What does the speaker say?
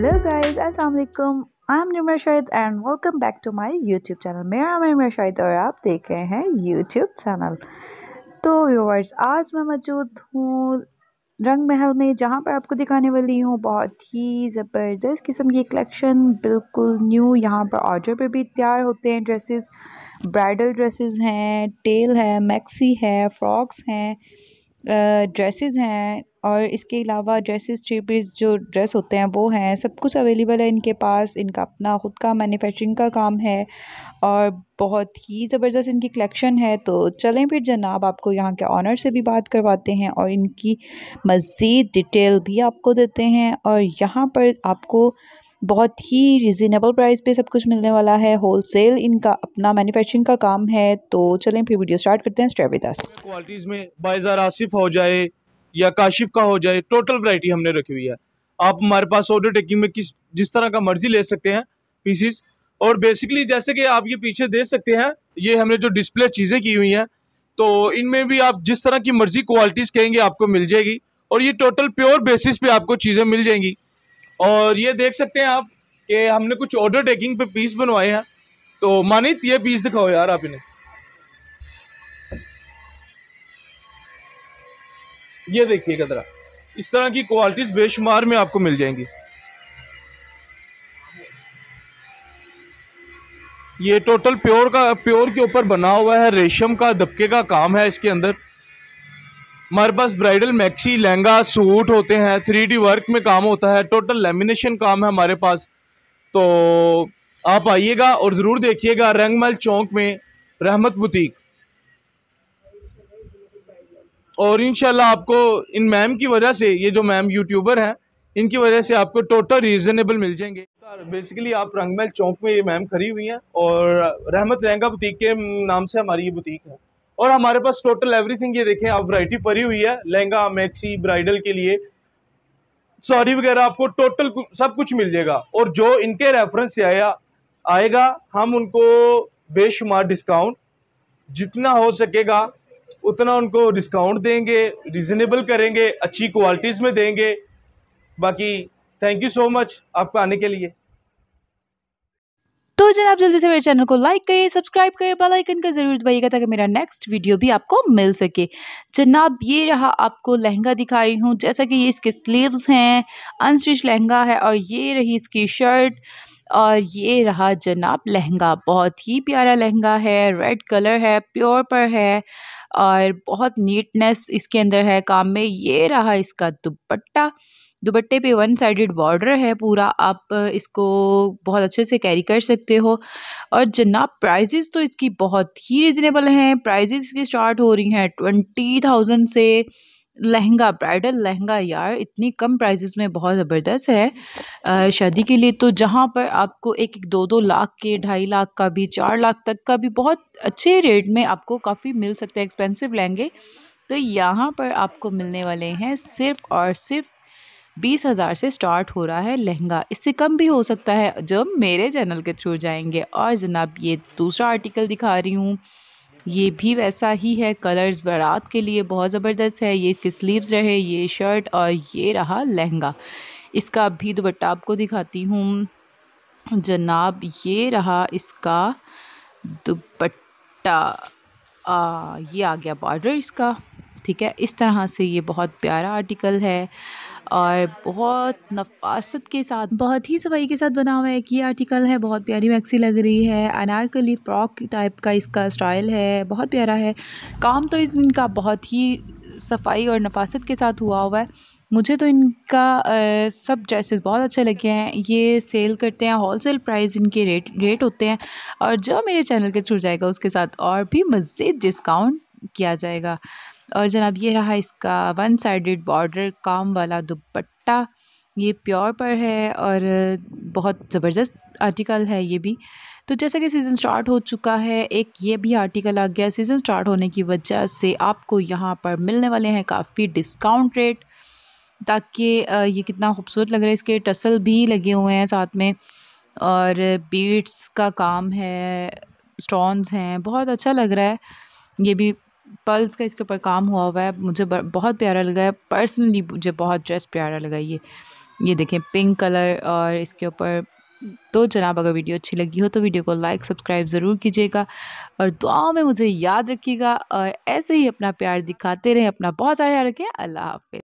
hello guys अस्सलाम वालेकुम I am Nimar Shahid and welcome back to my YouTube channel मेरा नाम निमर शाहिद और आप देख रहे हैं यूट्यूब चैनल तो व्यूवर्स आज मैं मौजूद हूँ रंग महल में जहाँ पर आपको दिखाने वाली हूँ बहुत ही ज़बरदस्त किस्म की कलेक्शन बिल्कुल न्यू यहाँ पर ऑर्डर पर भी तैयार होते हैं ड्रेसेस ब्राइडल ड्रेसेस हैं टेल है मैक्सी है फ्रॉक्स हैं ड्रेसेस हैं और इसके अलावा ड्रेसेस थ्री पीस जो ड्रेस होते हैं वो हैं सब कुछ अवेलेबल है इनके पास इनका अपना ख़ुद का मैन्युफैक्चरिंग का काम है और बहुत ही ज़बरदस्त इनकी कलेक्शन है तो चलें फिर जनाब आपको यहाँ के ऑनर से भी बात करवाते हैं और इनकी मज़ीद डिटेल भी आपको देते हैं और यहाँ पर आपको बहुत ही रिजनेबल प्राइस पे सब कुछ मिलने वाला है होल सेल इनका अपना मैन्युफैक्चरिंग का काम है तो चलें फिर वीडियो स्टार्ट करते हैं क्वालिटीज़ में बाइज़ार आसिफ हो जाए या काशिफ का हो जाए टोटल वरायटी हमने रखी हुई है आप हमारे पास ऑर्डर टेकिंग में किस जिस तरह का मर्जी ले सकते हैं पीसीस और बेसिकली जैसे कि आप ये पीछे देख सकते हैं ये हमने जो डिस्प्ले चीज़ें की हुई हैं तो इनमें भी आप जिस तरह की मर्जी क्वालिटीज़ कहेंगे आपको मिल जाएगी और ये टोटल प्योर बेसिस पे आपको चीज़ें मिल जाएंगी और ये देख सकते हैं आप कि हमने कुछ ऑर्डर टेकिंग पे पीस बनवाए हैं तो मानित ये पीस दिखाओ यार आप इन्हें ये देखिएगा ज़रा इस तरह की क्वालिटीज़ बेशुमार में आपको मिल जाएंगी ये टोटल प्योर का प्योर के ऊपर बना हुआ है रेशम का दबके का काम है इसके अंदर हमारे पास ब्राइडल मैक्सी लहंगा सूट होते हैं थ्री डी वर्क में काम होता है टोटल लेमिनेशन काम है हमारे पास तो आप आइएगा और ज़रूर देखिएगा रंगमल चौक में रहमत बुटीक और इन आपको इन मैम की वजह से ये जो मैम यूट्यूबर हैं इनकी वजह से आपको टोटल रीजनेबल मिल जाएंगे बेसिकली आप रंगमहल चौक में ये मैम खड़ी हुई हैं और रहमत लहंगा बुटीक के नाम से हमारी ये बुटीक है और हमारे पास टोटल एवरीथिंग ये देखें आप वैरायटी भरी हुई है लहंगा मैक्सी ब्राइडल के लिए सॉरी वगैरह आपको टोटल सब कुछ मिल जाएगा और जो इनके रेफरेंस से आया आएगा हम उनको बेशुमार डिस्काउंट जितना हो सकेगा उतना उनको डिस्काउंट देंगे रिजनेबल करेंगे अच्छी क्वालिटीज़ में देंगे बाकी थैंक यू सो मच आपको आने के लिए तो जनाब जल्दी से मेरे चैनल को लाइक करिए सब्सक्राइब करिए बेल आइकन का ज़रूर दबाइएगा ताकि मेरा नेक्स्ट वीडियो भी आपको मिल सके जनाब ये रहा आपको लहंगा दिखा रही हूँ जैसा कि ये इसके स्लीव्स हैं अनस्टिच लहंगा है और ये रही इसकी शर्ट और ये रहा जनाब लहंगा बहुत ही प्यारा लहंगा है रेड कलर है प्योर पर है और बहुत नीटनेस इसके अंदर है काम में ये रहा इसका दुपट्टा दुपट्टे पे वन साइडेड बॉर्डर है पूरा आप इसको बहुत अच्छे से कैरी कर सकते हो और जनाब प्राइजेस तो इसकी बहुत ही रिजनेबल हैं प्राइजेस इसकी स्टार्ट हो रही हैं ट्वेंटी थाउजेंड से लहंगा ब्राइडल लहंगा यार इतनी कम प्राइजेस में बहुत ज़बरदस्त है शादी के लिए तो जहाँ पर आपको एक एक दो दो लाख के ढाई लाख का भी चार लाख तक का भी बहुत अच्छे रेट में आपको काफ़ी मिल सकते हैं एक्सपेंसिव लहंगे तो यहाँ पर आपको मिलने वाले हैं सिर्फ और सिर्फ बीस हज़ार से स्टार्ट हो रहा है लहंगा इससे कम भी हो सकता है जब मेरे चैनल के थ्रू जाएंगे और जनाब ये दूसरा आर्टिकल दिखा रही हूँ ये भी वैसा ही है कलर्स बारात के लिए बहुत ज़बरदस्त है ये इसके स्लीव्स रहे ये शर्ट और ये रहा लहंगा इसका भी दुपट्टा आपको दिखाती हूँ जनाब ये रहा इसका दुपट्टा आ, ये आ गया बॉर्डर इसका ठीक है इस तरह से ये बहुत प्यारा आर्टिकल है और बहुत नफासत के साथ बहुत ही सफाई के साथ बना हुआ है कि ये आर्टिकल है बहुत प्यारी मैक्सी लग रही है अनारकली फ्रॉक टाइप का इसका स्टाइल है बहुत प्यारा है काम तो इनका बहुत ही सफाई और नफासत के साथ हुआ हुआ है मुझे तो इनका आ, सब ड्रेसेस बहुत अच्छे लगे हैं ये सेल करते हैं होल सेल प्राइस इनके रेट रेट होते हैं और जो मेरे चैनल के थ्रू जाएगा उसके साथ और भी मज़ीद डिस्काउंट किया जाएगा और जनाब ये रहा इसका वन साइडेड बॉर्डर काम वाला दुपट्टा ये प्योर पर है और बहुत ज़बरदस्त आर्टिकल है ये भी तो जैसा कि सीज़न स्टार्ट हो चुका है एक ये भी आर्टिकल आ गया सीज़न स्टार्ट होने की वजह से आपको यहाँ पर मिलने वाले हैं काफ़ी डिस्काउंट रेट ताकि ये कितना खूबसूरत लग रहा है इसके टसल भी लगे हुए हैं साथ में और बीट्स का काम है स्टोन्स हैं बहुत अच्छा लग रहा है ये भी पर्ल्स का इसके ऊपर काम हुआ हुआ है मुझे बहुत प्यारा लगा है पर्सनली मुझे बहुत ड्रेस प्यारा लगा ये ये देखें पिंक कलर और इसके ऊपर तो जनाब अगर वीडियो अच्छी लगी हो तो वीडियो को लाइक सब्सक्राइब ज़रूर कीजिएगा और दुआओं में मुझे याद रखिएगा और ऐसे ही अपना प्यार दिखाते रहें अपना बहुत सारा ख्याल रखें अल्लाह हाफि